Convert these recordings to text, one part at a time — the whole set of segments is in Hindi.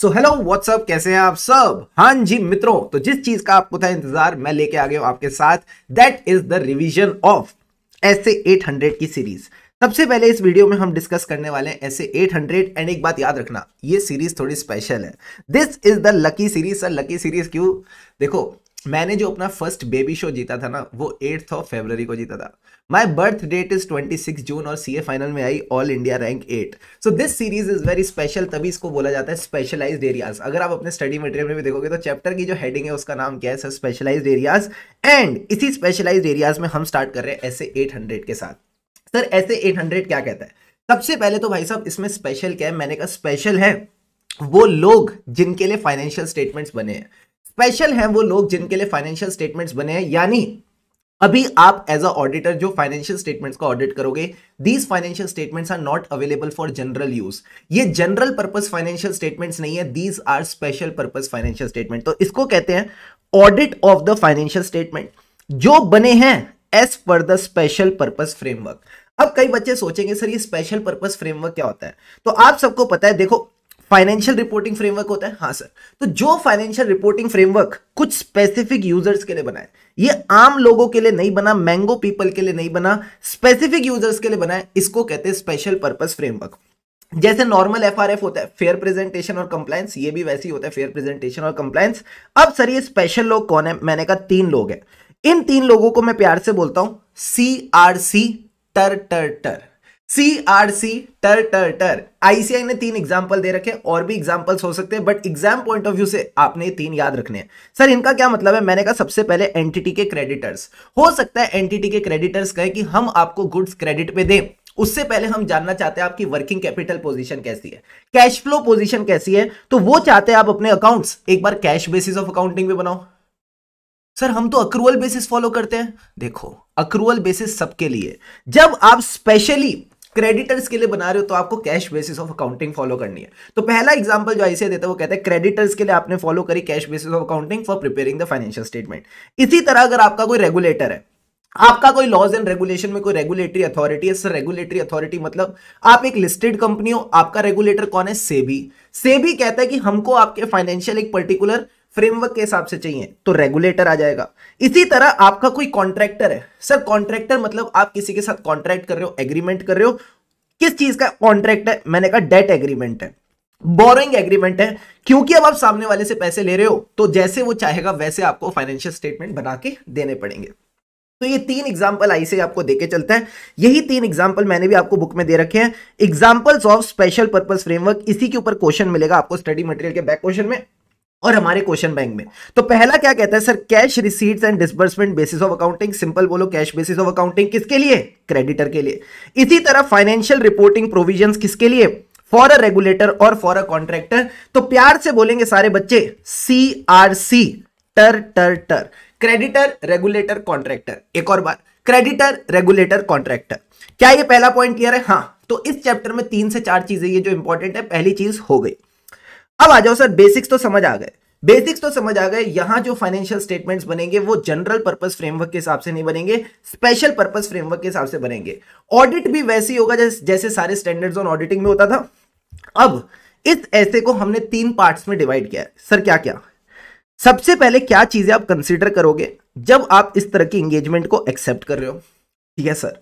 सो हेलो व्हाट्सअप कैसे हैं आप सब हाँ जी मित्रों तो जिस चीज का आपको था इंतजार मैं लेके आ गया हूं आपके साथ that is the revision of eight hundred की सीरीज सबसे पहले इस वीडियो में हम डिस्कस करने वाले हैं ऐसे 800 एंड एक बात याद रखना ये सीरीज थोड़ी स्पेशल है this is the lucky series sir lucky series क्यों देखो मैंने जो अपना फर्स्ट बेबी शो जीता था ना वो एट्थ ऑफ फेबररी को जीता था my birth date is twenty six June और सीए फाइनल में I all India rank eight so this series is very special तभी इसको बोला जाता है स्पेशलाइज्ड एरियाज अगर आप अपने स्टडी मटेरियल में भी देखोगे तो चैप्टर की जो हेडिंग है उसका नाम क्या है स्पेशलाइज एरियाज एंड इसी स्पेशलाइज एरियाज में हम स्टार्ट कर रहे हैं ऐसे 800 के साथ सर ऐसे 800 क्या कहता है सबसे पहले तो भाई साहब इसमें स्पेशल क्या है मैंने कहा स्पेशल है वो लोग जिनके लिए फाइनेंशियल स्टेटमेंट्स बने हैं स्पेशल हैं वो लोग जिनके लिए फाइनेंशियल स्टेटमेंट्स बने हैं यानी अभी आप एज अ ऑडिटर जो फाइनेंशियल स्टेटमेंट्स का ऑडिट करोगे these financial statements are not available for general use ये जनरल पर्पज फाइनेंशियल स्टेटमेंट्स नहीं है these are special purpose financial statement तो इसको कहते हैं audit of the financial statement जो बने हैं as per the special purpose framework अब कई बच्चे सोचेंगे सर ये स्पेशल पर्पज फ्रेमवर्क क्या होता है तो आप सबको पता है देखो फाइनेंशियल रिपोर्टिंग फ्रेमवर्क होता है हाँ सर तो जो फाइनेंशियल रिपोर्टिंग फ्रेमवर्क कुछ स्पेसिफिक यूजर्स के लिए बनाए ये आम लोगों के लिए नहीं बना मैंगो पीपल के लिए नहीं बना स्पेसिफिक यूजर्स के लिए बनाए इसको कहते हैं स्पेशल पर्पज फ्रेमवर्क जैसे नॉर्मल एफ होता है फेयर प्रेजेंटेशन और कंप्लायंस ये भी वैसे ही होता है फेयर प्रेजेंटेशन और कंप्लायंस अब सर ये स्पेशल लोग कौन है मैंने कहा तीन लोग हैं इन तीन लोगों को मैं प्यार से बोलता हूं सी आर सी टर टर टर सी आर सी टर टर टर आईसीआई ने तीन एग्जाम्पल दे रखे और भी एग्जाम्पल्स हो सकते हैं but exam point of view से आपने तीन याद रखने हैं सर इनका क्या मतलब है मैंने कहा सबसे पहले एंटिटी के क्रेडिटर्स हो सकता है एंटिटी के क्रेडिटर्स कहे कि हम आपको गुड्स क्रेडिट पे दें उससे पहले हम जानना चाहते हैं आपकी वर्किंग कैपिटल पोजीशन कैसी है कैश फ्लो पोजीशन कैसी है तो वो चाहते हैं आप अपने अकाउंट्स एक बार कैश बेसिस ऑफ अकाउंटिंग में बनाओ सर हम तो अक्रूअल बेसिस फॉलो करते हैं देखो अक्रूअल बेसिस सबके लिए जब आप स्पेशली क्रेडिटर्स के लिए बना रहे हो तो आपको cash basis of accounting follow करनी है तो पहला एग्जाम्पल जो ऐसे देता है वो कहता है क्रेडिटर्स के लिए आपने फॉलो करी cash basis of accounting for preparing the financial statement इसी तरह अगर आपका कोई रेगुलेटर है आपका कोई लॉज एंड रेगुलेशन में कोई रेगुलेटरी अथॉरिटी है सर रेगुलेटरी अथॉरिटी मतलब आप एक लिस्टेड कंपनी हो आपका रेगुलेटर कौन है सेबी सेबी कहता है कि हमको आपके फाइनेंशियल एक पर्टिकुलर फ्रेमवर्क के हिसाब से चाहिए तो रेगुलेटर आ जाएगा इसी तरह आपका कोई कॉन्ट्रैक्टर है सर कॉन्ट्रैक्टर मतलब आप किसी के साथ कॉन्ट्रैक्ट कर रहे हो एग्रीमेंट कर रहे हो किस चीज का कॉन्ट्रैक्ट है मैंने कहा डेट एग्रीमेंट है बोरिंग एग्रीमेंट है क्योंकि अब आप सामने वाले से पैसे ले रहे हो तो जैसे वो चाहेगा वैसे आपको फाइनेंशियल स्टेटमेंट बना के देने पड़ेंगे तो ये तीन एग्जाम्पल आई से आपको देके चलता है यही तीन एग्जाम्पल मैंने भी आपको बुक में दे रखे हैं examples of special purpose framework इसी के ऊपर क्वेश्चन मिलेगा आपको स्टडी मटेरियल के बैक क्वेश्चन में और हमारे क्वेश्चन बैंक में तो पहला क्या कहता है sir cash receipts and disbursement basis of accounting simple बोलो कैश बेसिस ऑफ अकाउंटिंग किसके लिए क्रेडिटर के लिए इसी तरह फाइनेंशियल रिपोर्टिंग प्रोविजन किसके लिए फॉर अ रेगुलेटर और फॉर अ कॉन्ट्रैक्टर तो प्यार से बोलेंगे सारे बच्चे सी आर सी टर टर टर क्रेडिटर रेगुलेटर कॉन्ट्रैक्टर एक और बार क्रेडिटर रेगुलेटर कॉन्ट्रैक्टर क्या ये पहला पॉइंट क्लियर है हाँ तो इस चैप्टर में तीन से चार चीजें ये जो इंपॉर्टेंट है पहली चीज हो गई अब आ जाओ सर बेसिक्स तो समझ आ गए बेसिक्स तो समझ आ गए यहां जो फाइनेंशियल स्टेटमेंट्स बनेंगे वो जनरल पर्पस फ्रेमवर्क के हिसाब से नहीं बनेंगे स्पेशल पर्पस फ्रेमवर्क के हिसाब से बनेंगे ऑडिट भी वैसे ही होगा जैसे सारे स्टैंडर्ड्स ऑन ऑडिटिंग में होता था अब इस ऐसे को हमने तीन पार्ट्स में डिवाइड किया है सर क्या क्या सबसे पहले क्या चीजें आप कंसिडर करोगे जब आप इस तरह की एंगेजमेंट को एक्सेप्ट कर रहे हो ठीक है सर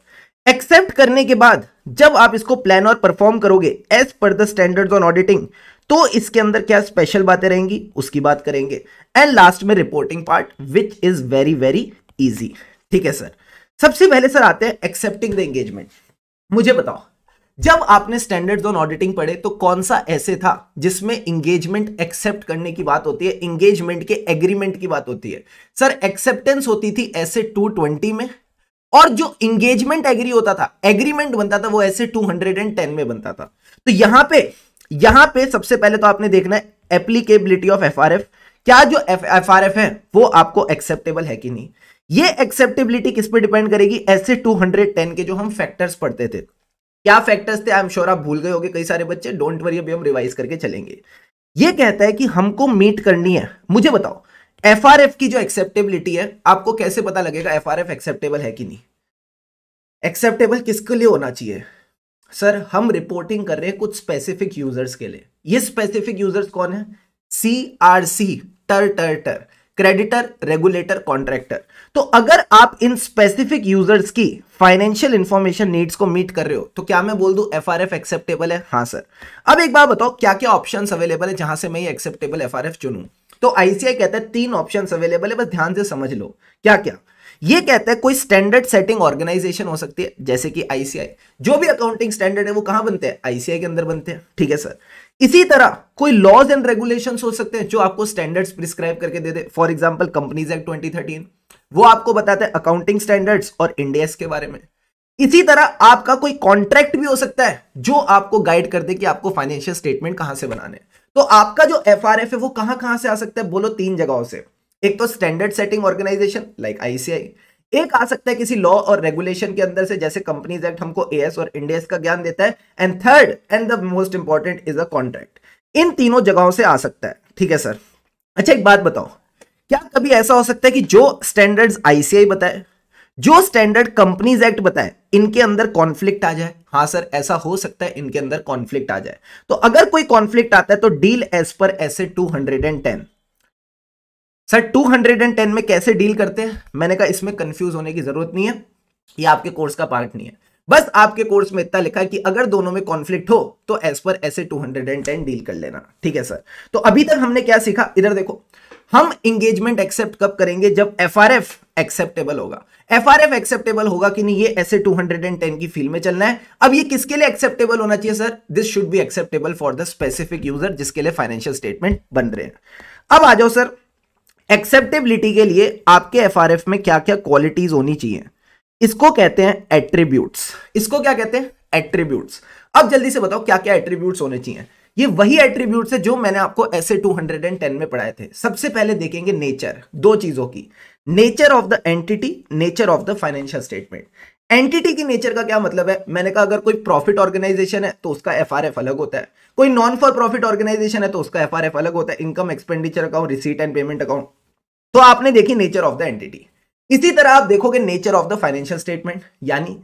एक्सेप्ट करने के बाद जब आप इसको प्लान और परफॉर्म करोगे as per the standard on auditing तो इसके अंदर क्या स्पेशल बातें रहेंगी उसकी बात करेंगे एंड लास्ट में reporting part which is very very easy ठीक है सर सबसे पहले सर आते हैं एक्सेप्टिंग द एंगेजमेंट मुझे बताओ जब आपने स्टैंडर्ड्स ऑन ऑडिटिंग पढ़े तो कौन सा ऐसे था जिसमें इंगेजमेंट एक्सेप्ट करने की बात होती है इंगेजमेंट के एग्रीमेंट की बात होती है सर एक्सेप्टेंस होती थी ऐसे 220 में और जो इंगेजमेंट एग्री होता था एग्रीमेंट बनता था वो ऐसे 210 में बनता था तो यहां पे यहां पे सबसे पहले तो आपने देखना है एप्लीकेबिलिटी ऑफ एफ क्या जो एफ है वो आपको एक्सेप्टेबल है कि नहीं ये एक्सेप्टेबिलिटी किस पे डिपेंड करेगी ऐसे 210 के जो हम फैक्टर्स पढ़ते थे क्या फैक्टर्स थे आई एम श्योर आप भूल गए होंगे कई सारे बच्चे डोंट वरी अभी हम रिवाइज करके चलेंगे ये कहता है कि हमको मीट करनी है मुझे बताओ एफ आर एफ की जो एक्सेप्टेबिलिटी है आपको कैसे पता लगेगा एफ आर एफ एक्सेप्टेबल है कि नहीं एक्सेप्टेबल किसके लिए होना चाहिए सर हम रिपोर्टिंग कर रहे हैं कुछ स्पेसिफिक यूजर्स के लिए ये स्पेसिफिक यूजर्स कौन है सी आर सी टर टर टर क्रेडिटर रेगुलेटर कॉन्ट्रैक्टर तो अगर आप इन स्पेसिफिक यूजर्स की फाइनेंशियल इंफॉर्मेशन नीड्स को मीट कर रहे हो तो क्या मैं बोल दू एफ एक्सेप्टेबल है हाँ सर अब एक बार बताओ क्या क्या ऑप्शन अवेलेबल है जहां से मैं ये एक्सेप्टेबल एफ चुनूं तो आईसीआई कहता है तीन ऑप्शन अवेलेबल है बस ध्यान से समझ लो क्या क्या ये कहता है कोई स्टैंडर्ड सेटिंग ऑर्गेनाइजेशन हो सकती है जैसे कि आईसीआई जो भी अकाउंटिंग स्टैंडर्ड है वो कहां बनते हैं आईसीआई के अंदर बनते हैं ठीक है सर इसी तरह कोई लॉज एंड रेगुलेशन हो सकते हैं जो आपको स्टैंडर्ड्स प्रिस्क्राइब करके दे दे for example companies act twenty वो आपको बताते हैं अकाउंटिंग स्टैंडर्ड्स और इंडियस के बारे में इसी तरह आपका कोई कॉन्ट्रैक्ट भी हो सकता है जो आपको गाइड कर दे कि आपको फाइनेंशियल स्टेटमेंट कहां से बनाने हैं तो आपका जो एफ आर एफ है वो कहां कहां से आ सकता है बोलो तीन जगहों से एक तो standard setting organisation like ICI एक आ सकता है किसी लॉ और रेगुलेशन के अंदर से जैसे कंपनीज एक्ट हमको एएस और इंडियस का ज्ञान देता है and third and the most important is a contract इन तीनों जगहों से आ सकता है ठीक है सर अच्छा एक बात बताओ क्या कभी ऐसा हो सकता है कि जो स्टैंडर्ड्स आईसीआई बताए जो स्टैंडर्ड कंपनीज एक्ट बताए इनके अंदर कॉन्फ्लिक्ट आ जाए हाँ सर ऐसा हो सकता है इनके अंदर कॉन्फ्लिक्ट आ जाए तो अगर कोई कॉन्फ्लिक्ट आता है तो deal as per two hundred and ten sir two hundred and ten में कैसे डील करते हैं मैंने कहा इसमें कंफ्यूज होने की जरूरत नहीं है ये आपके कोर्स का पार्ट नहीं है बस आपके कोर्स में इतना लिखा है कि अगर दोनों में कॉन्फ्लिक्ट हो तो एज पर ऐसे 210 डील कर लेना ठीक है सर तो अभी तक हमने क्या सीखा इधर देखो हम इंगेजमेंट एक्सेप्ट कब करेंगे जब एफ एक्सेप्टेबल होगा एफ आर एफ एक्सेप्टेबल होगा कि नहीं ये ऐसे 210 की फील्ड में चलना है अब ये किसके लिए एक्सेप्टेबल होना चाहिए sir this should be acceptable for the specific user जिसके लिए फाइनेंशियल स्टेटमेंट बन रहे हैं अब आ जाओ सर एक्सेप्टेबिलिटी के लिए आपके एफ में क्या क्या क्वालिटीज होनी चाहिए इसको कहते हैं एट्रीब्यूट्स इसको क्या कहते हैं एट्रीब्यूट्स अब जल्दी से बताओ क्या क्या एट्रीब्यूट्स होने चाहिए ये वही एट्रीब्यूट्स है जो मैंने आपको ऐसे 210 में पढ़ाए थे सबसे पहले देखेंगे नेचर दो चीजों की nature of the entity nature of the financial statement entity की नेचर का क्या मतलब है मैंने कहा अगर कोई प्रॉफिट ऑर्गेनाइजेशन है तो उसका एफ अलग होता है कोई नॉन फॉर प्रॉफिट ऑर्गेनाइजेशन है तो उसका एफ अलग होता है income expenditure account receipt and payment account तो आपने देखी नेचर ऑफ द एंटिटी इसी तरह आप देखोगे nature of the financial statement यानी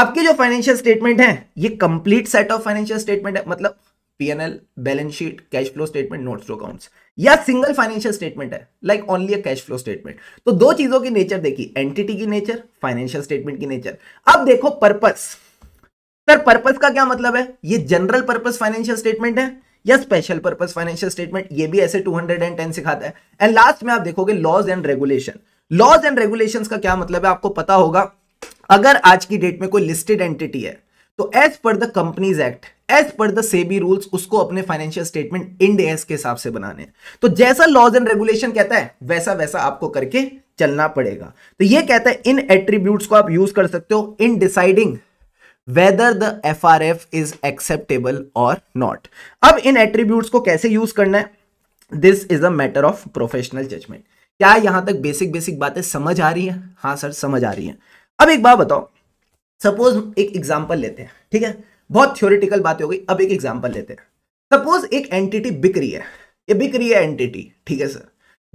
आपके जो फाइनेंशियल स्टेटमेंट है ये complete set of financial statement है मतलब PNL balance sheet cash flow statement notes to accounts या सिंगल फाइनेंशियल स्टेटमेंट है like only a cash flow statement तो दो चीजों की नेचर देखी एंटिटी की नेचर फाइनेंशियल स्टेटमेंट की नेचर अब देखो पर्पस सर पर्पस का क्या मतलब है ये जनरल पर्पस फाइनेंशियल स्टेटमेंट है या स्पेशल पर्पस फाइनेंशियल स्टेटमेंट ये भी ऐसे 210 सिखाता है एंड लास्ट में आप देखोगे laws and regulation laws and regulation का क्या मतलब है आपको पता होगा अगर आज की डेट में कोई लिस्टेड एंटिटी है तो as per the companies act as per the SEBI rules उसको अपने फाइनेंशियल स्टेटमेंट इंड एस के हिसाब से बनाने तो जैसा लॉज एंड रेगुलेशन कहता है वैसा वैसा आपको करके चलना पड़ेगा तो ये कहता है इन एट्रीब्यूट्स को आप यूज कर सकते हो in deciding whether the F R F is acceptable और नॉट अब इन एट्रीब्यूट्स को कैसे यूज करना है this is a matter of professional judgement क्या यहां तक बेसिक बेसिक बातें समझ आ रही है हाँ सर समझ आ रही है अब एक बात बताओ सपोज एक एग्जाम्पल लेते हैं ठीक है बहुत थ्योरिटिकल बातें हो गई अब एक एग्जाम्पल लेते हैं सपोज एक एंटिटी बिक रही है ये बिक रही है एंटिटी ठीक है सर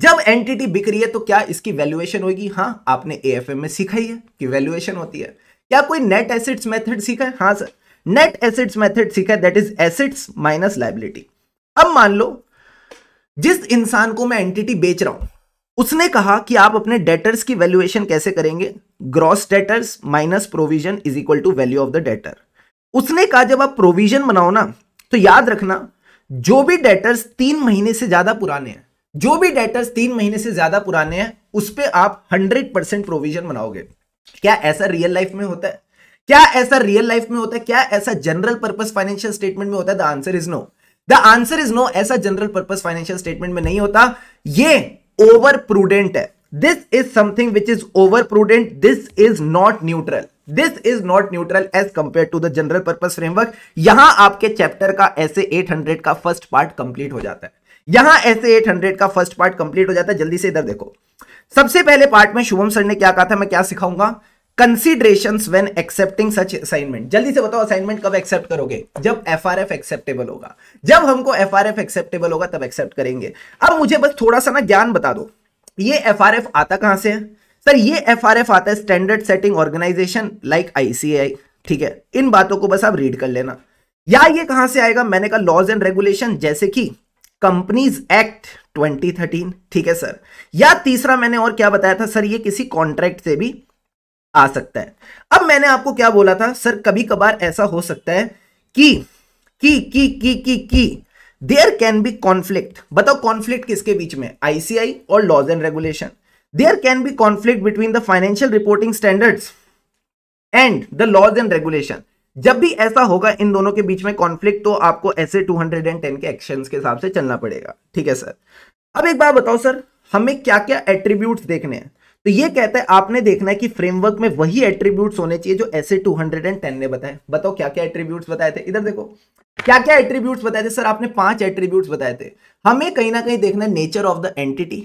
जब एंटिटी बिक रही है तो क्या इसकी वैल्यूएशन होगी हाँ आपने ए में सीखा ही है कि वैल्यूएशन होती है क्या कोई नेट एसिड्स मेथड सीखा है हाँ सर नेट एसिड्स मेथड सीखा है that is assets minus liability अब मान लो जिस इंसान को मैं एंटिटी बेच रहा हूं उसने कहा कि आप अपने डेटर्स की वैल्यूएशन कैसे करेंगे gross debtors minus provision is equal to value of the debtor उसने कहा जब आप प्रोविजन बनाओ ना तो याद रखना जो भी डेटर्स तीन महीने से ज्यादा पुराने हैं जो भी डेटर्स तीन महीने से ज्यादा पुराने हैं उस पर आप हंड्रेड परसेंट प्रोविजन बनाओगे क्या ऐसा रियल लाइफ में होता है क्या ऐसा रियल लाइफ में होता है क्या ऐसा जनरल पर्पज फाइनेंशियल स्टेटमेंट में होता है the answer is no the answer is no ऐसा जनरल पर्पज फाइनेंशियल स्टेटमेंट में नहीं होता ये ओवर प्रूडेंट है this is something which is over prudent this is not neutral this is not neutral as compare to the general purpose framework यहां आपके चैप्टर का ऐसे 800 का फर्स्ट पार्ट कंप्लीट हो जाता है यहां ऐसे 800 का फर्स्ट पार्ट कंप्लीट हो जाता है जल्दी से इधर देखो सबसे पहले पार्ट में शुभम सर ने क्या कहा था मैं क्या सिखाऊंगा consideration when accepting such assignment जल्दी से बताओ असाइनमेंट कब एक्सेप्ट करोगे जब एफ आर एफ एक्सेप्टेबल होगा जब हमको एफ आर एफ एक्सेप्टेबल होगा तब एक्सेप्ट करेंगे अब मुझे बस थोड़ा सा ना ज्ञान बता दो ये एफ आर एफ आता कहां से है सर ये एफ आर एफ आता है standard setting organisation like ICAI ठीक है इन बातों को बस आप रीड कर लेना या ये कहां से आएगा मैंने कहा लॉज एंड रेगुलेशन जैसे कि कंपनीज एक्ट 2013 ठीक है सर या तीसरा मैंने और क्या बताया था सर ये किसी कॉन्ट्रैक्ट से भी आ सकता है अब मैंने आपको क्या बोला था सर कभी कभार ऐसा हो सकता है कि की की की की की देयर कैन बी कॉन्फ्लिक्ट बताओ कॉन्फ्लिक्ट किसके बीच में आईसीआई और laws and regulation there can be conflict between the financial reporting standards and the laws and regulation जब भी ऐसा होगा इन दोनों के बीच में कॉन्फ्लिक्ट तो आपको ऐसे 210 के एक्शन के हिसाब से चलना पड़ेगा ठीक है सर अब एक बार बताओ सर हमें क्या क्या एट्रीब्यूट देखने हैं तो ये कहता है आपने देखना है कि फ्रेमवर्क में वही एट्रीब्यूट होने चाहिए जो ऐसे टेन ने बताए बताओ क्या क्या एट्रीब्यूट बताए थे इधर देखो क्या क्या एट्रीब्यूट बताए थे सर आपने पांच एट्रीब्यूट बताए थे हमें कहीं ना कहीं देखना है नेचर ऑफ द एंटिटी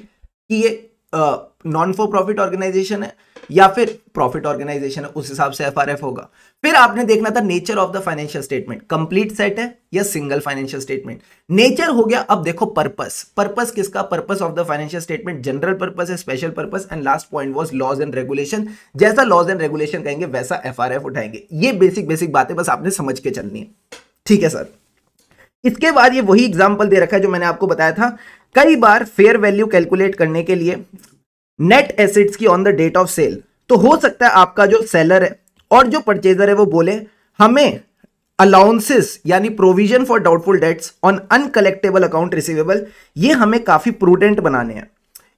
कि ये नॉन फॉर प्रॉफिट ऑर्गेनाइजेशन है या फिर प्रॉफिट ऑर्गेनाइजेशन है उस हिसाब से एफ होगा फिर आपने देखना था nature of the financial statement complete set है या सिंगल फाइनेंशियल स्टेटमेंट नेचर हो गया अब देखो पर्पस पर्पस किसका purpose of the financial statement general purpose है special purpose and last point was laws and regulation जैसा लॉज एंड रेगुलेशन कहेंगे वैसा एफ उठाएंगे ये बेसिक बेसिक बातें बस आपने समझ के चलनी है ठीक है सर इसके बाद ये वही एग्जाम्पल दे रखा है जो मैंने आपको बताया था कई बार फेयर वैल्यू कैलकुलेट करने के लिए नेट एसेट्स की on the date of sale तो हो सकता है आपका जो सेलर है और जो परचेजर है वो बोले हमें अलाउंसेस यानी provision for doubtful debts on uncollectable account receivable ये हमें काफी प्रूडेंट बनाने हैं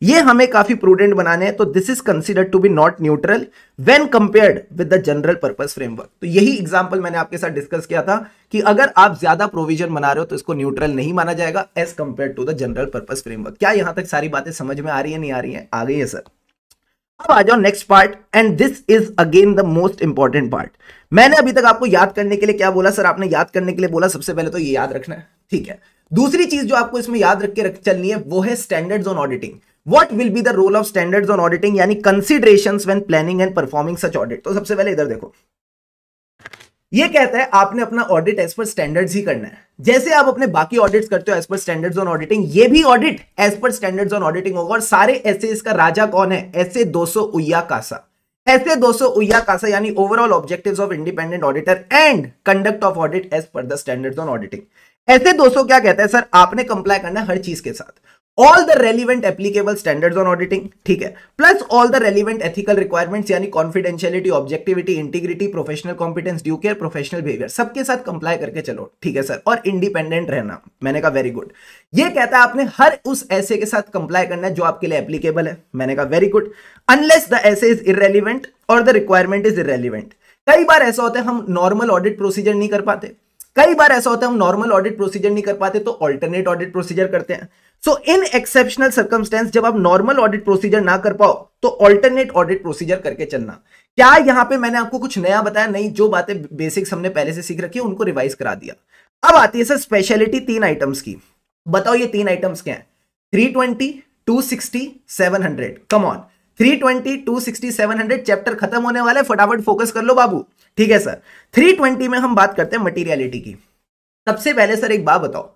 ये हमें काफी प्रूडेंट बनाने हैं तो this is considered to be not neutral when compared with the general purpose framework तो यही एग्जांपल मैंने आपके साथ डिस्कस किया था कि अगर आप ज्यादा प्रोविजन बना रहे हो तो इसको न्यूट्रल नहीं माना जाएगा as compare to the general purpose framework क्या यहां तक सारी बातें समझ में आ रही है नहीं आ रही है आ गई है सर अब आ जाओ next part and this is again the most important part मैंने अभी तक आपको याद करने के लिए क्या बोला सर आपने याद करने के लिए बोला सबसे पहले तो ये याद रखना है ठीक है दूसरी चीज जो आपको इसमें याद रख के रख चलनी है वो है standards on auditing what will be the role of standard on auditing यानी consideration when planning and performing such audit तो सबसे पहले इधर देखो ये कहता है आपने अपना ऑडिट एज पर स्टैंडर्ड्स ही करना है जैसे आप अपने बाकी ऑडिट्स करते हो as per standards on auditing ये भी audit as per standards on auditing होगा और सारे ऐसे इसका राजा कौन है ऐसे 200 उया कासा ऐसे 200 उया कासा यानी overall objective of independent auditor and conduct of audit as per the standards on auditing SA 200 क्या कहता है सर आपने कंप्लाई करना है हर चीज के साथ all the relevant applicable standards on auditing ठीक है plus all the relevant ethical requirements यानी confidentiality objectivity integrity professional competence due care professional behaviour सबके साथ कंप्लाई करके चलो ठीक है सर और इंडिपेंडेंट रहना मैंने कहा वेरी गुड ये कहता है आपने हर उस ऐसे के साथ कंप्लाई करना है जो आपके लिए एप्लीकेबल है मैंने कहा very good unless the SA is irrelevant और द रिक्वायरमेंट इज इरेलीवेंट कई बार ऐसा होता है हम नॉर्मल ऑडिट प्रोसीजर नहीं कर पाते कई बार ऐसा होता है हम नॉर्मल ऑडिट प्रोसीजर नहीं कर पाते तो ऑल्टरनेट ऑडिट प्रोसीजर करते हैं सो इन एक्सेप्शनल सर्कमस्टेंस जब आप नॉर्मल ऑडिट प्रोसीजर ना कर पाओ तो ऑल्टरनेट ऑडिट प्रोसीजर करके चलना क्या यहां पे मैंने आपको कुछ नया बताया नहीं जो बातें बेसिक्स हमने पहले से सीख रखी है उनको रिवाइज करा दिया अब आती है सर स्पेशलिटी तीन आइटम्स की बताओ ये तीन आइटम्स क्या है three twenty two sixty seven hundred come on three twenty two sixty seven hundred chapter खत्म होने वाला है फटाफट फोकस कर लो बाबू ठीक है सर 320 में हम बात करते हैं मटीरियालिटी की सबसे पहले सर एक बात बताओ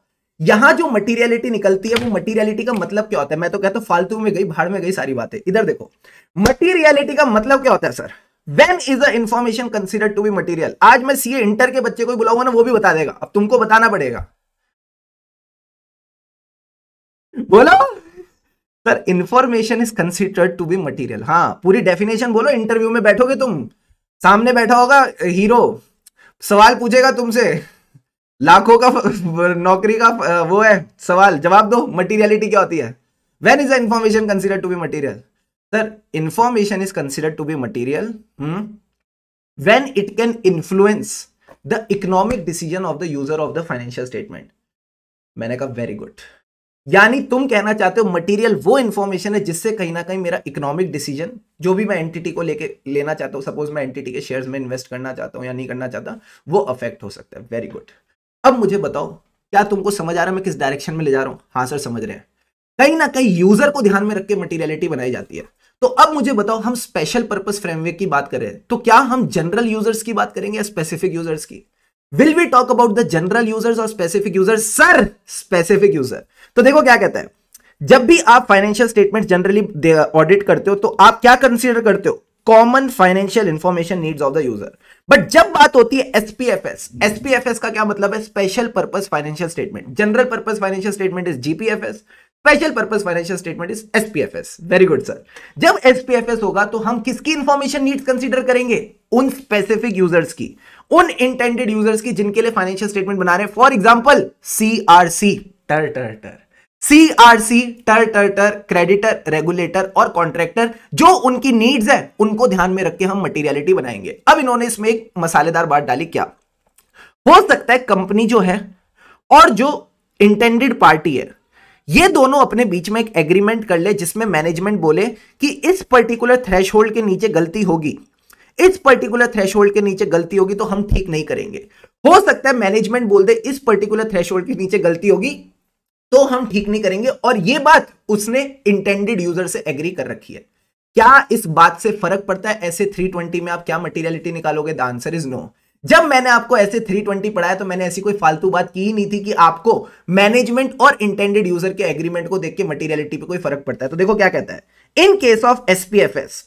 यहां जो मटीरियलिटी निकलती है वो मटीरियलिटी का मतलब क्या होता है मैं तो कहता हूं फालतू में गई भाड़ में गई सारी बातें इधर देखो मटेरियलिटी का मतलब क्या होता है sir When is the information consider to be material? आज मैं सीए इंटर के बच्चे को बुलाऊंगा ना वो भी बता देगा अब तुमको बताना पड़ेगा बोलो sir information is considered to be material हाँ पूरी डेफिनेशन बोलो इंटरव्यू में बैठोगे तुम सामने बैठा होगा हीरो सवाल पूछेगा तुमसे लाखों का नौकरी का वो है सवाल जवाब दो मटीरियलिटी क्या होती है when is the information consider to be material sir information is consider to be material when it can influence the economic decision of the user of the financial statement मैंने कहा वेरी गुड यानी तुम कहना चाहते हो मटेरियल वो इन्फॉर्मेशन है जिससे कहीं ना कहीं मेरा इकोनॉमिक डिसीजन जो भी मैं एंटिटी को लेके लेना चाहता हूं सपोज मैं एंटिटी के शेयर्स में इन्वेस्ट करना चाहता हूं या नहीं करना चाहता वो अफेक्ट हो सकता है वेरी गुड अब मुझे बताओ क्या तुमको समझ आ रहा है मैं किस डायरेक्शन में ले जा रहा हूं हाँ सर समझ रहे हैं कहीं ना कहीं यूजर को ध्यान में रख के मटीरियलिटी बनाई जाती है तो अब मुझे बताओ हम स्पेशल पर्पज फ्रेमवर्क की बात कर रहे हैं तो क्या हम जनरल यूजर्स की बात करेंगे या स्पेसिफिक यूजर्स की will we talk about the general users और specific user sir specific user तो देखो क्या कहता है जब भी आप फाइनेंशियल स्टेटमेंट जनरली ऑडिट करते हो तो आप क्या कंसिडर करते हो common financial information needs of the user but जब बात होती है एसपीएफएस एसपीएफएस का क्या मतलब है special purpose financial statement general purpose financial statement is GPFS special purpose financial statement is SPFS very good sir जब एसपीएफएस होगा तो हम किसकी इंफॉर्मेशन नीड्स कंसीडर करेंगे उन स्पेसिफिक यूजर्स की उन इंटेंडेड यूजर्स की जिनके लिए फाइनेंशियल स्टेटमेंट बना रहे हैं फॉर एग्जाम्पल सीआरसी टर टर टर सीआरसी टर टर टर क्रेडिटर रेगुलेटर और कॉन्ट्रैक्टर जो उनकी नीड्स है उनको ध्यान में रख के हम मटेरियलिटी बनाएंगे अब इन्होंने इसमें एक मसालेदार बात डाली क्या हो सकता है कंपनी जो है और जो इंटेंडेड पार्टी है ये दोनों अपने बीच में एक एग्रीमेंट कर ले जिसमें मैनेजमेंट बोले कि इस पर्टिकुलर थ्रेश के नीचे गलती होगी इस पर्टिकुलर थ्रेश के नीचे गलती होगी तो हम ठीक नहीं करेंगे हो सकता है मैनेजमेंट बोल दे इस पर्टिकुलर थ्रेश के नीचे गलती होगी तो हम ठीक नहीं करेंगे और यह बात उसने इंटेंडेड यूजर से एग्री कर रखी है क्या इस बात से फर्क पड़ता है ऐसे 320 में आप क्या मटेरियलिटी निकालोगे द आंसर इज नो जब मैंने आपको ऐसे 320 पढ़ाया तो मैंने ऐसी कोई फालतू बात की ही नहीं थी कि आपको मैनेजमेंट और इंटेंडेड यूजर के एग्रीमेंट को देख के मटीरियलिटी पे कोई फर्क पड़ता है तो देखो क्या कहता है in case of SPFS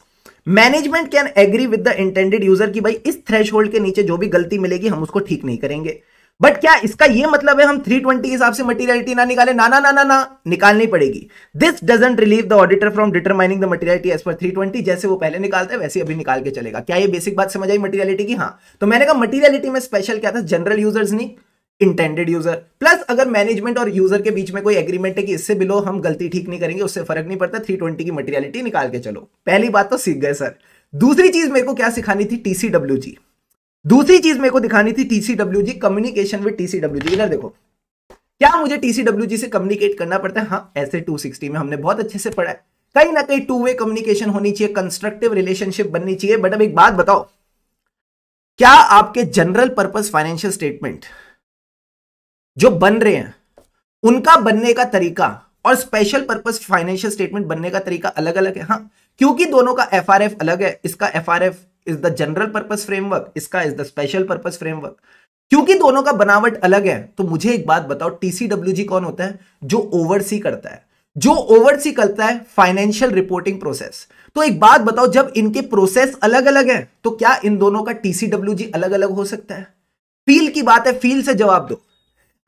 management can agree with the intended user की भाई इस थ्रेश के नीचे जो भी गलती मिलेगी हम उसको ठीक नहीं करेंगे बट क्या इसका ये मतलब है हम 320 के हिसाब से मटेरियलिटी ना निकाले ना ना ना ना ना निकालनी पड़ेगी this doesn't relieve the auditor from determining the materiality as per 320 जैसे वो पहले निकालते हैं वैसे अभी निकाल के चलेगा क्या ये बेसिक बात समझ आई मटेरियलिटी की हाँ तो मैंने कहा मटेरियलिटी में स्पेशल क्या था जनरल यूजर्स नहीं इंटेंडेड यूजर प्लस अगर मैनेजमेंट और यूजर के बीच में कोई एग्रीमेंट है कि इससे बिलो हम गलती ठीक नहीं करेंगे उससे फर्क नहीं पड़ता ट्वेंटी की मटेरियलिटी निकाल के चलो पहली बात तो सीख गए सर दूसरी चीज मेरे को क्या सिखानी थी टीसीडब्ल्यू जी दूसरी चीज मेरे को दिखानी थी TCW G communication with TCW G इधर देखो क्या मुझे टीसीडब्ल्यू जी से कम्युनिकेट करना पड़ता है हाँ ऐसे 260 में हमने बहुत अच्छे से पढ़ा है कहीं ना कहीं टू वे कम्युनिकेशन होनी चाहिए कंस्ट्रक्टिव रिलेशनशिप बननी चाहिए बट अब एक बात बताओ क्या आपके जनरल पर्पज फाइनेंशियल स्टेटमेंट जो बन रहे हैं उनका बनने का तरीका और स्पेशल पर्पज फाइनेंशियल स्टेटमेंट बनने का तरीका अलग अलग है हाँ क्योंकि दोनों का एफ अलग है इसका F is the general purpose framework इसका is the special purpose framework क्योंकि दोनों का बनावट अलग है तो मुझे एक बात बताओ टीसीडब्ल्यूजी कौन होता है जो ओवरसी करता है जो ओवरसी करता है फाइनेंशियल रिपोर्टिंग प्रोसेस तो एक बात बताओ जब इनके प्रोसेस अलग अलग हैं तो क्या इन दोनों का टीसीडब्ल्यूजी अलग अलग हो सकता है फील की बात है फील से जवाब दो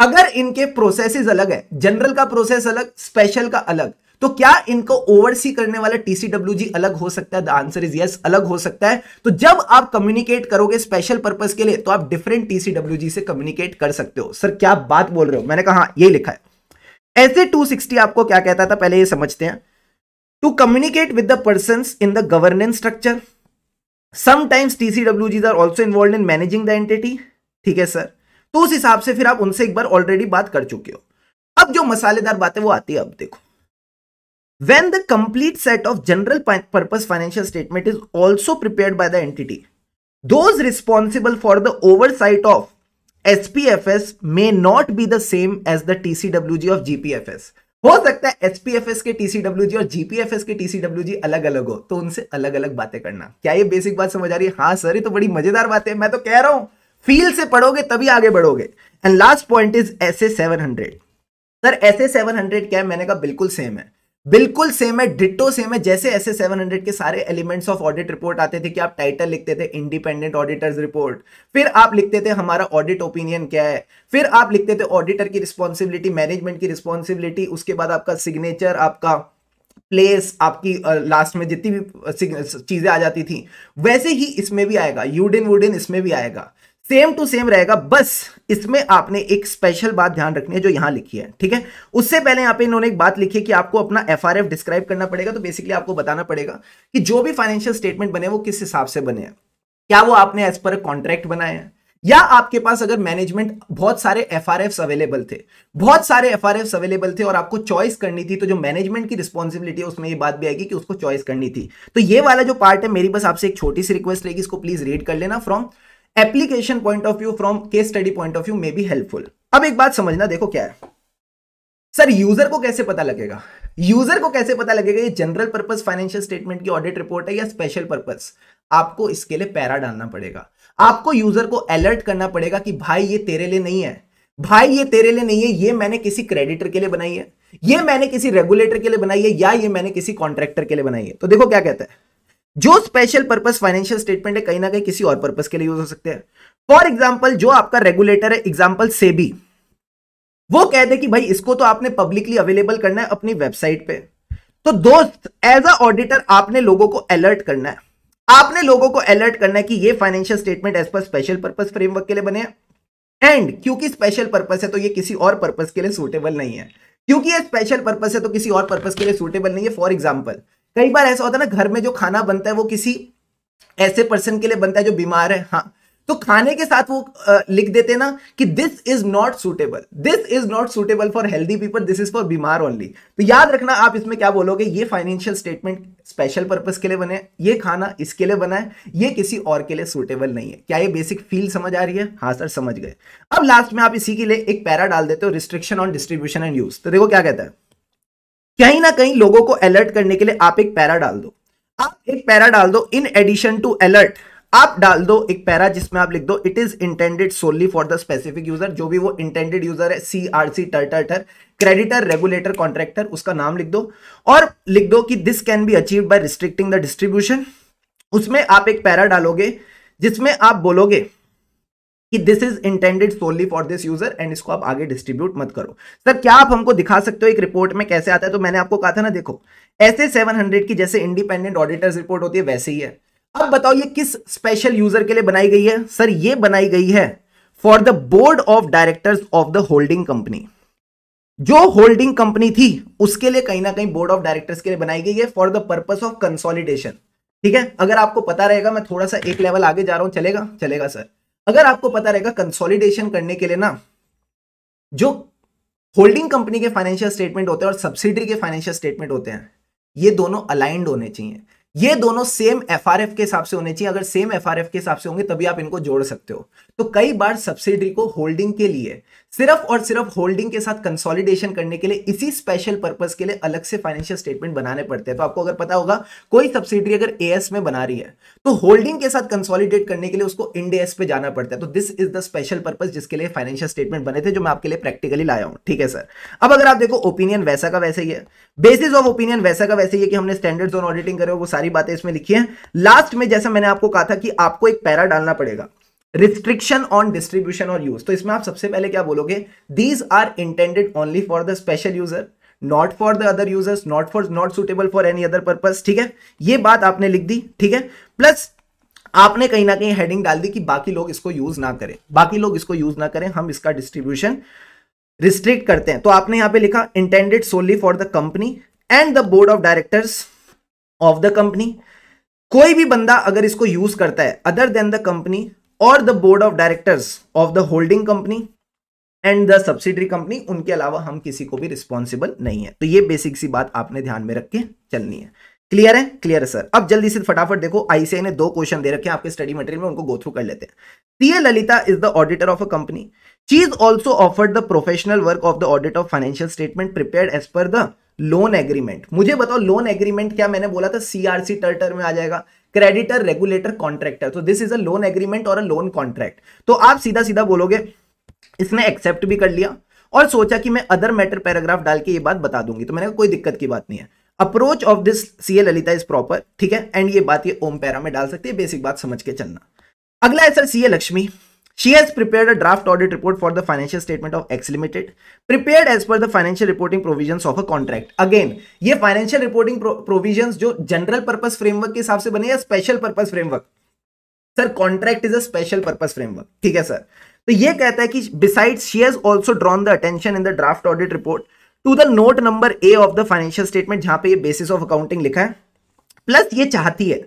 अगर इनके प्रोसेसेस अलग है जनरल का प्रोसेस अलग स्पेशल का अलग तो क्या इनको ओवरसी करने वाला जी अलग हो सकता है द आंसर इज यस अलग हो सकता है तो जब आप कम्युनिकेट करोगे स्पेशल पर्पज के लिए तो आप डिफरेंट जी से कम्युनिकेट कर सकते हो सर क्या बात बोल रहे हो मैंने कहा हाँ, यही लिखा है ऐसे 260 आपको क्या कहता था पहले ये समझते हैं to communicate with the person in the governance structure sometimes टीसीडब्ल्यूजीज are also involve in managing the entity ठीक है सर तो उस हिसाब से फिर आप उनसे एक बार ऑलरेडी बात कर चुके हो अब जो मसालेदार बात है वो आती है अब देखो when the complete set of general purpose financial statement is also prepared by the entity those responsible for the oversight of SPFS may not be the same as the TCWG of GPFS हो सकता है एसपीएफएस के टीसीडब्ल्यूजी और जीपीएफएस के टीसीडब्ल्यूजी अलग अलग हो तो उनसे अलग अलग बातें करना क्या ये बेसिक बात समझ आ रही है हाँ सर ये तो बड़ी मजेदार बात है मैं तो कह रहा हूं फील से पढ़ोगे तभी आगे बढ़ोगे and last point is S A seven hundred sir S A seven hundred क्या है मैंने कहा बिल्कुल सेम है बिल्कुल सेम है डिटो सेम है जैसे ऐसे 700 के सारे एलिमेंट्स ऑफ ऑडिट रिपोर्ट आते थे कि आप टाइटल लिखते थे इंडिपेंडेंट ऑडिटर्स रिपोर्ट फिर आप लिखते थे हमारा ऑडिट ओपिनियन क्या है फिर आप लिखते थे ऑडिटर की रिस्पॉन्सिबिलिटी मैनेजमेंट की रिस्पॉन्सिबिलिटी उसके बाद आपका सिग्नेचर आपका प्लेस आपकी लास्ट में जितनी भी चीज़ें आ जाती थी वैसे ही इसमें भी आएगा यूडिन वुडिन इसमें भी आएगा सेम टू सेम रहेगा बस इसमें आपने एक स्पेशल बात ध्यान रखनी है जो यहां लिखी है ठीक है उससे पहले यहां पे इन्होंने एक बात लिखी है कि आपको अपना एफ आर एफ डिस्क्राइब करना पड़ेगा तो बेसिकली आपको बताना पड़ेगा कि जो भी फाइनेंशियल स्टेटमेंट बने वो किस हिसाब से बने हैं क्या वो आपने एज पर कॉन्ट्रैक्ट बनाए हैं या आपके पास अगर मैनेजमेंट बहुत सारे एफ अवेलेबल थे बहुत सारे एफ अवेलेबल थे और आपको चॉइस करनी थी तो जो मैनेजमेंट की रिस्पॉन्सिबिलिटी है उसमें ये बात भी आएगी कि उसको चॉइस करनी थी तो ये वाला जो पार्ट है मेरी बस आपसे एक छोटी सी रिक्वेस्ट रहेगी इसको प्लीज रीड कर लेना from application point of view from case study point of view may be helpful अब एक बात समझना देखो क्या है सर यूजर को कैसे पता लगेगा यूजर को कैसे पता लगेगा ये जनरल पर्पज फाइनेंशियल स्टेटमेंट की ऑडिट रिपोर्ट है या स्पेशल पर्पज आपको इसके लिए पैरा डालना पड़ेगा आपको यूजर को अलर्ट करना पड़ेगा कि भाई ये तेरे लिए नहीं है भाई ये तेरे लिए नहीं है ये मैंने किसी क्रेडिटर के लिए बनाई है ये मैंने किसी रेगुलेटर के लिए बनाई है या ये मैंने किसी कॉन्ट्रैक्टर के लिए बनाई है तो देखो क्या कहता है जो स्पेशल पर्पस फाइनेंशियल स्टेटमेंट है कहीं ना कहीं किसी और पर्पस के लिए यूज हो सकते हैं फॉर एग्जाम्पल जो आपका रेगुलेटर है एग्जाम्पल से भी वो कह दे कि भाई इसको तो आपने पब्लिकली अवेलेबल करना है अपनी वेबसाइट पे तो दोस्त एज अ ऑडिटर आपने लोगों को अलर्ट करना है आपने लोगों को अलर्ट करना है कि ये financial statement as per special purpose framework के लिए बने हैं एंड क्योंकि स्पेशल पर्पस है तो ये किसी और पर्पस के लिए सूटेबल नहीं है क्योंकि ये स्पेशल पर्पस है तो किसी और पर्पस के लिए सूटेबल नहीं है फॉर एग्जाम्पल कई बार ऐसा होता है ना घर में जो खाना बनता है वो किसी ऐसे पर्सन के लिए बनता है जो बीमार है हाँ तो खाने के साथ वो लिख देते ना कि this is not suitable this is not suitable for healthy people this is for बीमार ओनली तो याद रखना आप इसमें क्या बोलोगे ये फाइनेंशियल स्टेटमेंट स्पेशल पर्पज के लिए बने ये खाना इसके लिए बना है ये किसी और के लिए सुटेबल नहीं है क्या ये बेसिक फील समझ आ रही है हाँ सर समझ गए अब लास्ट में आप इसी के लिए एक पैरा डाल देते हो restriction on distribution and use तो देखो क्या कहता है कहीं ना कहीं लोगों को अलर्ट करने के लिए आप एक पैरा डाल दो आप एक पैरा डाल दो इन एडिशन टू अलर्ट आप डाल दो एक पैरा जिसमें आप लिख दो it is intended solely for the specific user जो भी वो इंटेंडेड यूजर है सी आर सी टर टर टर क्रेडिटर रेगुलेटर कॉन्ट्रैक्टर उसका नाम लिख दो और लिख दो कि this can be achieve by restricting the distribution उसमें आप एक पैरा डालोगे जिसमें आप बोलोगे कि this is intended solely for this user and इसको आप आगे डिस्ट्रीब्यूट मत करो सर क्या आप हमको दिखा सकते हो एक रिपोर्ट में कैसे आता है तो मैंने आपको कहा था ना देखो ऐसे 700 की जैसे इंडिपेंडेंट ऑडिटर्स रिपोर्ट होती है वैसे ही है अब बताओ ये किस स्पेशल यूजर के लिए बनाई गई है सर ये बनाई गई है for the board of directors of the holding company जो होल्डिंग कंपनी थी उसके लिए कहीं ना कहीं बोर्ड ऑफ डायरेक्टर्स के लिए बनाई गई है for the purpose of consolidation ठीक है अगर आपको पता रहेगा मैं थोड़ा सा एक लेवल आगे जा रहा हूं चलेगा चलेगा सर अगर आपको पता रहेगा कंसोलिडेशन करने के लिए ना जो होल्डिंग कंपनी के फाइनेंशियल स्टेटमेंट होते हैं और सब्सिडरी के फाइनेंशियल स्टेटमेंट होते हैं ये दोनों अलाइंड होने चाहिए ये दोनों सेम एफ के हिसाब से होने चाहिए अगर सेम एफ के हिसाब से होंगे तभी आप इनको जोड़ सकते हो तो कई बार सब्सिडरी को होल्डिंग के लिए सिर्फ और सिर्फ होल्डिंग के साथ कंसोलिडेशन करने के लिए इसी स्पेशल पर्पज के लिए अलग से फाइनेंशियल स्टेटमेंट बनाने पड़ते हैं तो आपको अगर पता होगा कोई सब्सिडी अगर एस में बना रही है तो होल्डिंग के साथ कंसोलिडेट करने के लिए उसको एस पे जाना पड़ता है तो this is the special purpose जिसके लिए फाइनेंशियल स्टेटमेंट बने थे जो मैं आपके लिए प्रैक्टिकली लाया हूं ठीक है सर अब अगर आप देखो ओपिनियन वैसा का वैसे ही है बेसिस ऑफ ओपिनियन वैसा का वैसे ही है कि हमने स्टैंडर्ड्स ऑन ऑडिटिंग करे वो सारी बातें इसमें लिखी है लास्ट में जैसा मैंने आपको कहा था कि आपको एक पैरा डालना पड़ेगा रिस्ट्रिक्शन ऑन डिस्ट्रीब्यूशन और यूज तो इसमें आप सबसे पहले क्या बोलोगे these are intended only for the special user not for the other users not for not suitable for any other purpose ठीक है ये बात आपने लिख दी ठीक है प्लस आपने कहीं ना कहीं हेडिंग डाल दी कि बाकी लोग इसको यूज ना करें बाकी लोग इसको यूज ना करें हम इसका डिस्ट्रीब्यूशन रिस्ट्रिक्ट करते हैं तो आपने यहां पे लिखा intended solely for the company and the board of directors of the company कोई भी बंदा अगर इसको यूज करता है अदर देन द कंपनी और the board of directors of the holding company and the subsidiary company उनके अलावा हम किसी को भी रिस्पॉन्सिबल नहीं है तो ये बेसिक सी बात आपने ध्यान में रख के चलनी है क्लियर है क्लियर है सर अब जल्दी से फटाफट देखो आईसीआई ने दो क्वेश्चन दे रखे हैं आपके स्टडी मटेरियल में उनको गो थ्रू कर लेते हैं CA Lalita is the auditor of a company she is also offered the professional work of the audit of financial statement prepare as per the loan agreement मुझे बताओ लोन एग्रीमेंट क्या मैंने बोला था सीआरसी टर्टर में आ जाएगा क्रेडिटर रेगुलेटर कॉन्ट्रैक्टर तो this is a loan agreement और अ लोन कॉन्ट्रैक्ट तो आप सीधा सीधा बोलोगे इसने एक्सेप्ट भी कर लिया और सोचा कि मैं अदर मैटर पैराग्राफ डाल के ये बात बता दूंगी तो मैंने कहा कोई दिक्कत की बात नहीं है approach of this C A Lalita is proper ठीक है एंड ये बात ये ओम पैरा में डाल सकती है बेसिक बात समझ के चलना अगला है sir C A Lakshmi She has prepared a draft audit report for the financial statement of X Limited, prepared as per the financial reporting provisions of a contract. Again, ये financial reporting pro provisions जो general purpose framework के हिसाब से बने या special purpose framework. sir contract is a special purpose framework ठीक है sir तो ये कहता है कि besides she has also drawn the attention in the draft audit report to the note number a of the financial statement जहां पे ये basis of accounting लिखा है plus ये चाहती है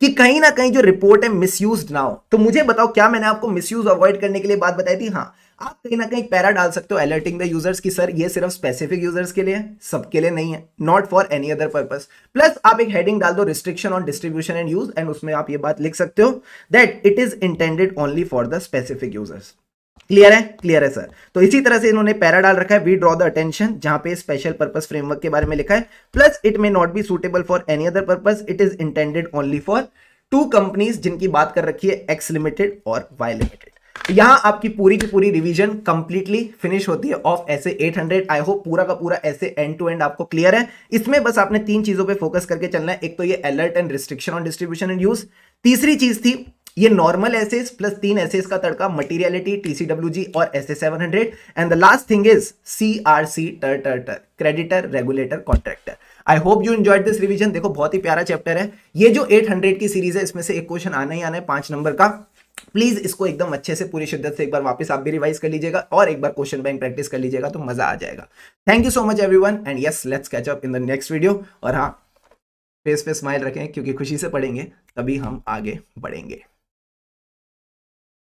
कि कहीं ना कहीं जो रिपोर्ट है मिस ना हो तो मुझे बताओ क्या मैंने आपको मिस अवॉइड करने के लिए बात बताई थी हाँ आप कहीं ना कहीं पैरा डाल सकते हो अलर्टिंग द यूजर्स की सर ये सिर्फ स्पेसिफिक यूजर्स के लिए सबके लिए नहीं है not for any other purpose plus आप एक हेडिंग डाल दो restriction on distribution and use and उसमें आप ये बात लिख सकते हो that it is intended only for the specific users clear है क्लियर है सर तो इसी तरह से इन्होंने पैरा डाल रखा है वी ड्रॉ द अटेंशन जहां पे स्पेशल पर्पस फ्रेमवर्क के बारे में लिखा है plus it may not be suitable for any other purpose it is intended only for two companies जिनकी बात कर रखी है एक्स लिमिटेड और वाई लिमिटेड तो यहां आपकी पूरी की पूरी रिवीजन कंप्लीटली फिनिश होती है ऑफ ऐसे 800 आई होप पूरा का पूरा ऐसे एंड टू एंड आपको क्लियर है इसमें बस आपने तीन चीजों पे फोकस करके चलना है एक तो ये alert and restriction on distribution and use तीसरी चीज थी ये नॉर्मल एसेस प्लस तीन एसेस का तड़का मटीरियलिटी टीसीडब्ल्यूजी और S S seven hundred and the last thing is C R C टर टर टर creditor regulator contractor I hope you enjoyed this revision देखो बहुत ही प्यारा चैप्टर है ये जो एट हंड्रेड की सीरीज है इसमें से एक क्वेश्चन आना ही आना है पांच नंबर का प्लीज इसको एकदम अच्छे से पूरी शिद्दत से एक बार वापस आप भी रिवाइज कर लीजिएगा और एक बार क्वेश्चन बैंक प्रैक्टिस कर लीजिएगा तो मजा आ जाएगा thank you so much everyone and yes let's catch up in the next video और हाँ फेस पे स्माइल रखें क्योंकि खुशी से पढ़ेंगे तभी हम आगे बढ़ेंगे